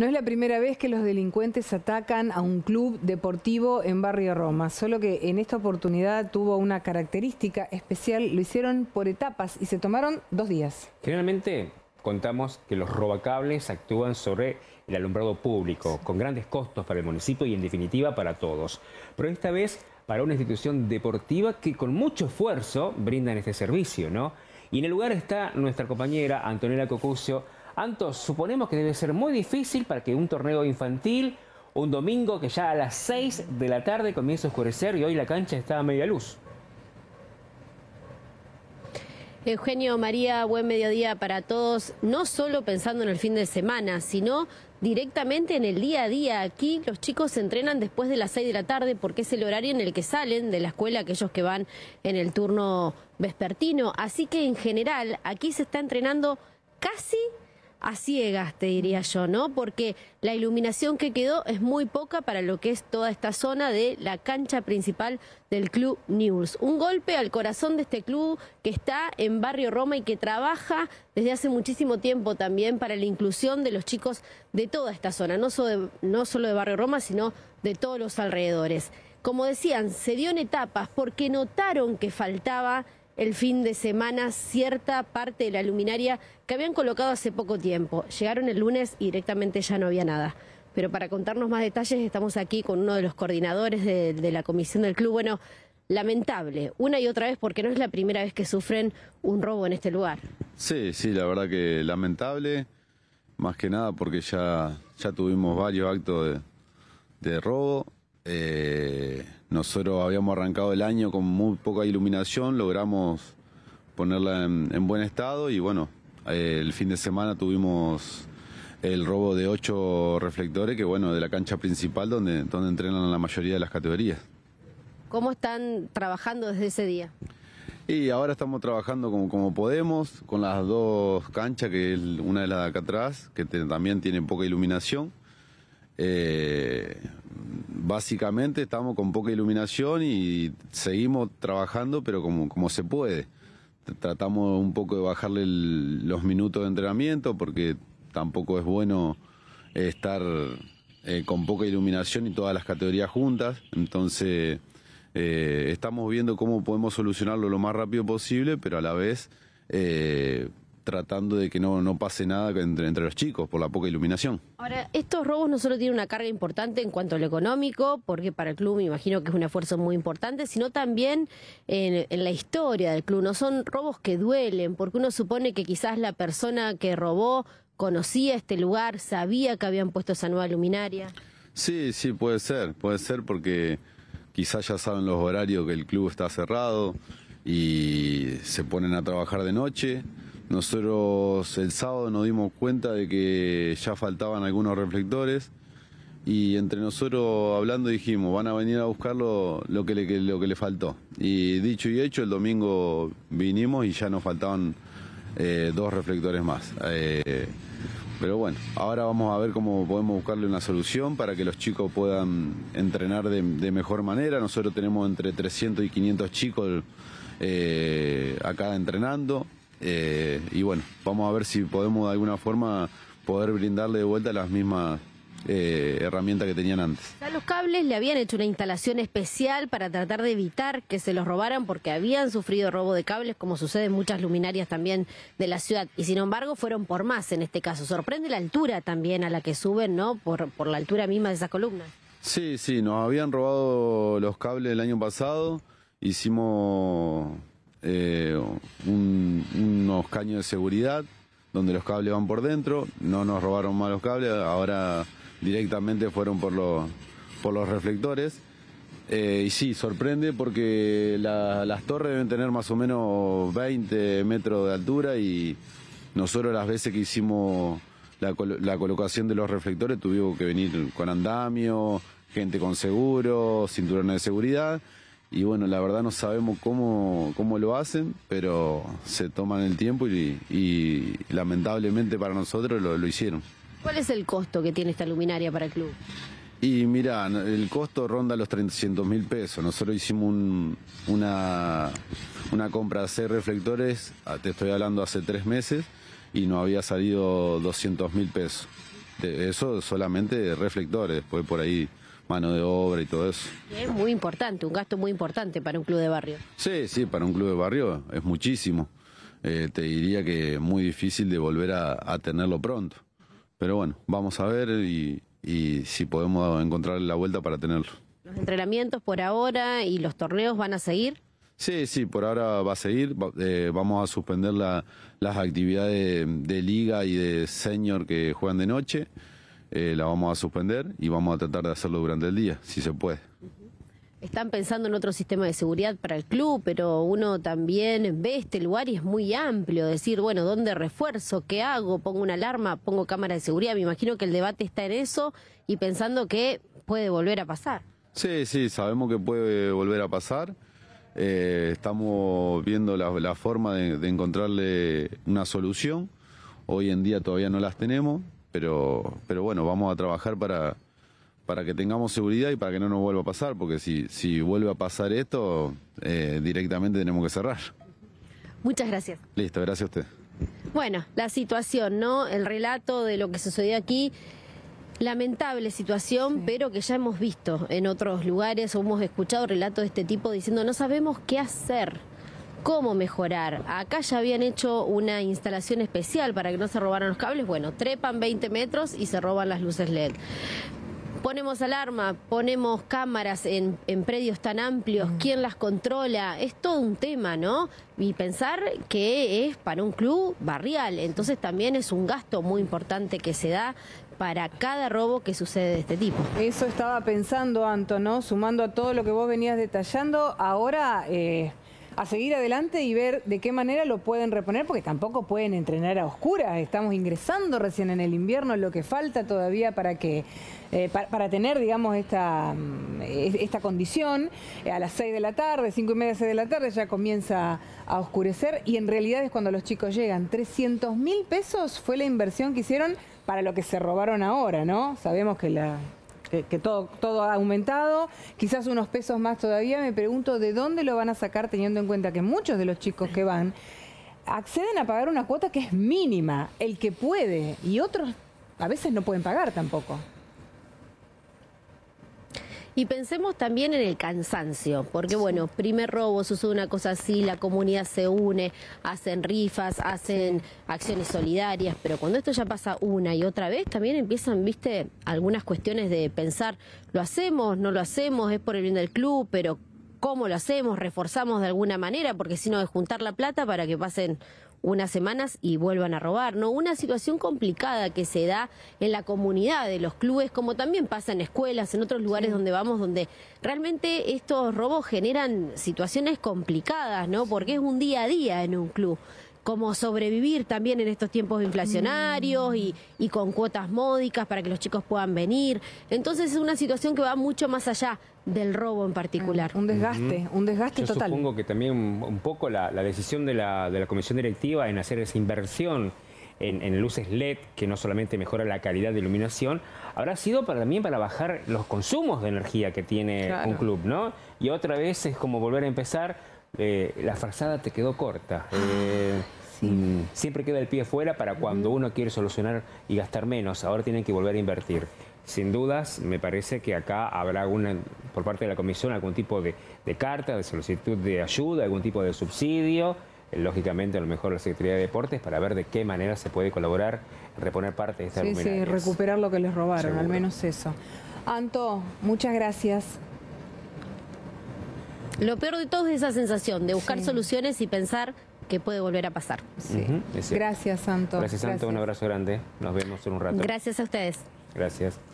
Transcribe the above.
No es la primera vez que los delincuentes atacan a un club deportivo en Barrio Roma, solo que en esta oportunidad tuvo una característica especial, lo hicieron por etapas y se tomaron dos días. Generalmente contamos que los robacables actúan sobre el alumbrado público, con grandes costos para el municipio y en definitiva para todos. Pero esta vez para una institución deportiva que con mucho esfuerzo brindan este servicio, ¿no? Y en el lugar está nuestra compañera Antonella Cocusio, Antos, suponemos que debe ser muy difícil para que un torneo infantil, un domingo que ya a las 6 de la tarde comienza a oscurecer y hoy la cancha está a media luz. Eugenio María, buen mediodía para todos, no solo pensando en el fin de semana, sino directamente en el día a día. Aquí los chicos se entrenan después de las 6 de la tarde porque es el horario en el que salen de la escuela aquellos que van en el turno vespertino. Así que en general aquí se está entrenando casi a ciegas, te diría yo, ¿no? Porque la iluminación que quedó es muy poca para lo que es toda esta zona de la cancha principal del Club News. Un golpe al corazón de este club que está en Barrio Roma y que trabaja desde hace muchísimo tiempo también para la inclusión de los chicos de toda esta zona, no solo de, no solo de Barrio Roma, sino de todos los alrededores. Como decían, se dio en etapas porque notaron que faltaba el fin de semana cierta parte de la luminaria que habían colocado hace poco tiempo. Llegaron el lunes y directamente ya no había nada. Pero para contarnos más detalles estamos aquí con uno de los coordinadores de, la comisión del club. Bueno, lamentable, una y otra vez, porque no es la primera vez que sufren un robo en este lugar. Sí, sí, la verdad que lamentable, más que nada porque ya, tuvimos varios actos de robo eh, nosotros habíamos arrancado el año con muy poca iluminación, logramos ponerla en, buen estado y bueno, eh, el fin de semana tuvimos el robo de ocho reflectores que bueno, de la cancha principal donde, donde entrenan la mayoría de las categorías. ¿Cómo están trabajando desde ese día? Y ahora estamos trabajando como, podemos, con las dos canchas, que es una de las de acá atrás, que también tiene poca iluminación eh, básicamente estamos con poca iluminación y seguimos trabajando, pero como, como se puede. Tratamos un poco de bajarle los minutos de entrenamiento porque tampoco es bueno estar eh, con poca iluminación y todas las categorías juntas. Entonces, eh, estamos viendo cómo podemos solucionarlo lo más rápido posible, pero a la vez tratando de que no, no pase nada entre, entre, los chicos por la poca iluminación. Ahora, estos robos no solo tienen una carga importante en cuanto a lo económico, porque para el club me imagino que es un esfuerzo muy importante, sino también en, en la historia del club. No son robos que duelen, porque uno supone que quizás la persona que robó conocía este lugar, sabía que habían puesto esa nueva luminaria. Sí, sí, puede ser, puede ser porque quizás ya saben los horarios que el club está cerrado y se ponen a trabajar de noche nosotros el sábado nos dimos cuenta de que ya faltaban algunos reflectores y entre nosotros hablando dijimos, van a venir a buscarlo lo que le, faltó. Y dicho y hecho, el domingo vinimos y ya nos faltaban eh, dos reflectores más. Eh, pero bueno, ahora vamos a ver cómo podemos buscarle una solución para que los chicos puedan entrenar de, mejor manera. Nosotros tenemos entre 300 y 500 chicos eh, acá entrenando. Eh, y bueno, vamos a ver si podemos de alguna forma poder brindarle de vuelta las mismas eh, herramientas que tenían antes. A los cables le habían hecho una instalación especial para tratar de evitar que se los robaran porque habían sufrido robo de cables, como sucede en muchas luminarias también de la ciudad. Y sin embargo, fueron por más en este caso. Sorprende la altura también a la que suben, ¿no? Por, por la altura misma de esa columna. Sí, sí, nos habían robado los cables el año pasado. Hicimos eh, unos caños de seguridad donde los cables van por dentro. No nos robaron más los cables, ahora directamente fueron por los, reflectores. Eh, y sí, sorprende porque las torres deben tener más o menos 20 metros de altura y nosotros las veces que hicimos la, la colocación de los reflectores tuvimos que venir con andamio, gente con seguro, cinturones de seguridad y bueno, la verdad no sabemos cómo, cómo lo hacen, pero se toman el tiempo y, lamentablemente para nosotros lo, hicieron. ¿Cuál es el costo que tiene esta luminaria para el club? Y mira, el costo ronda los 300 mil pesos. Nosotros hicimos una, una compra de seis reflectores, ah, te estoy hablando hace tres meses, y no había salido 200 mil pesos. Eso solamente reflectores, después por ahí mano de obra y todo eso. es muy importante, un gasto muy importante para un club de barrio. Sí, sí, para un club de barrio es muchísimo. Eh, te diría que es muy difícil de volver a, tenerlo pronto. Pero bueno, vamos a ver y, si podemos encontrar la vuelta para tenerlo. ¿Los entrenamientos por ahora y los torneos van a seguir? Sí, sí, por ahora va a seguir. Eh, vamos a suspender las actividades de, de liga y de senior que juegan de noche. Eh, la vamos a suspender y vamos a tratar de hacerlo durante el día, si se puede. Están pensando en otro sistema de seguridad para el club, pero uno también ve este lugar y es muy amplio. Decir, bueno, ¿dónde refuerzo? ¿Qué hago? ¿Pongo una alarma? ¿Pongo cámara de seguridad? Me imagino que el debate está en eso y pensando que puede volver a pasar. Sí, sí, sabemos que puede volver a pasar. Eh, estamos viendo la, la forma de encontrarle una solución. Hoy en día todavía no las tenemos, pero, pero bueno, vamos a trabajar para, para que tengamos seguridad y para que no nos vuelva a pasar, porque si, si vuelve a pasar esto, eh, directamente tenemos que cerrar. Muchas gracias. Listo, gracias a usted. Bueno, la situación, ¿no? El relato de lo que sucedió aquí. Lamentable situación, pero que ya hemos visto en otros lugares, o hemos escuchado relatos de este tipo diciendo no sabemos qué hacer cómo mejorar. Acá ya habían hecho una instalación especial para que no se robaran los cables. Bueno, trepan 20 metros y se roban las luces LED. Ponemos alarma, ponemos cámaras en, predios tan amplios, mm. ¿quién las controla? Es todo un tema, ¿no? Y pensar que es para un club barrial, entonces también es un gasto muy importante que se da para cada robo que sucede de este tipo. Eso estaba pensando, Anto, ¿no? Sumando a todo lo que vos venías detallando, ahora... Eh, a seguir adelante y ver de qué manera lo pueden reponer, porque tampoco pueden entrenar a oscuras. Estamos ingresando recién en el invierno, lo que falta todavía para que eh, para, tener, digamos, esta, mm, e-, esta condición. Eh, a las 6 de la tarde, 5 y media, de la tarde, ya comienza a oscurecer y en realidad es cuando los chicos llegan. 300 mil pesos fue la inversión que hicieron para lo que se robaron ahora, ¿no? Sabemos que la que, todo ha aumentado, quizás unos pesos más todavía, me pregunto de dónde lo van a sacar teniendo en cuenta que muchos de los chicos que van acceden a pagar una cuota que es mínima, el que puede, y otros a veces no pueden pagar tampoco. Y pensemos también en el cansancio, porque bueno, primer robo, sucede una cosa así, la comunidad se une, hacen rifas, hacen acciones solidarias, pero cuando esto ya pasa una y otra vez, también empiezan, viste, algunas cuestiones de pensar, lo hacemos, no lo hacemos, es por el bien del club, pero cómo lo hacemos, reforzamos de alguna manera, porque si no es juntar la plata para que pasen unas semanas y vuelvan a robar, ¿no? Una situación complicada que se da en la comunidad de los clubes, como también pasa en escuelas, en otros lugares donde vamos, donde realmente estos robos generan situaciones complicadas, ¿no? Porque es un día a día en un club como sobrevivir también en estos tiempos inflacionarios y, con cuotas módicas para que los chicos puedan venir. Entonces es una situación que va mucho más allá del robo en particular. Un desgaste, un desgaste total. Supongo que también un poco la, decisión de la, de la comisión directiva en hacer esa inversión en, luces LED, que no solamente mejora la calidad de iluminación, habrá sido para, también para bajar los consumos de energía que tiene un club, ¿no? Y otra vez es como volver a empezar, eh, la frazada te quedó corta. Eh, Mm. Siempre queda el pie fuera para cuando uno quiere solucionar y gastar menos. Ahora tienen que volver a invertir. Sin dudas, me parece que acá habrá una, por parte de la Comisión algún tipo de, carta, de solicitud de ayuda, algún tipo de subsidio eh, lógicamente a lo mejor la Secretaría de Deportes para ver de qué manera se puede colaborar, reponer parte de esta Sí, sí, recuperar lo que les robaron, al menos eso. Anto, muchas gracias. Lo peor de todo es esa sensación de buscar soluciones y pensar que puede volver a pasar. Gracias, Santo. Gracias, Santo. Un abrazo grande. Nos vemos en un rato. Gracias a ustedes. Gracias.